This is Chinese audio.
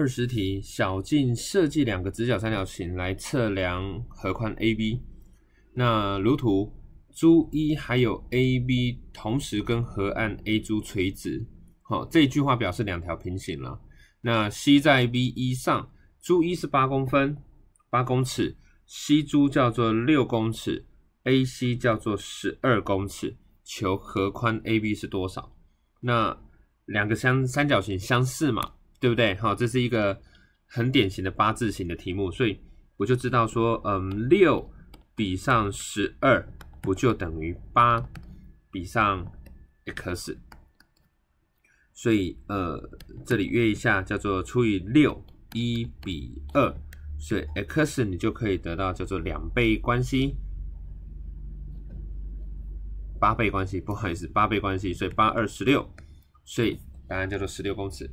二十题，小静设计两个直角三角形来测量河宽 AB。那如图，珠一还有 AB 同时跟河岸 A 珠垂直。好，这句话表示两条平行了。那 C 在 b 一上，珠一是八公分，八公尺，C 珠叫做六公尺，AC 叫做十二公尺，求河宽 AB 是多少？那两个相三角形相似嘛？对不对？好，这是一个很典型的八字形的题目，所以我就知道说，嗯，六比上十二，不就等于八比上 x？所以，呃，这里约一下，叫做除以六，一比二，所以 x 你就可以得到叫做两倍关系，八倍关系，不好意思，八倍关系，所以八二十六，所以答案叫做十六公尺。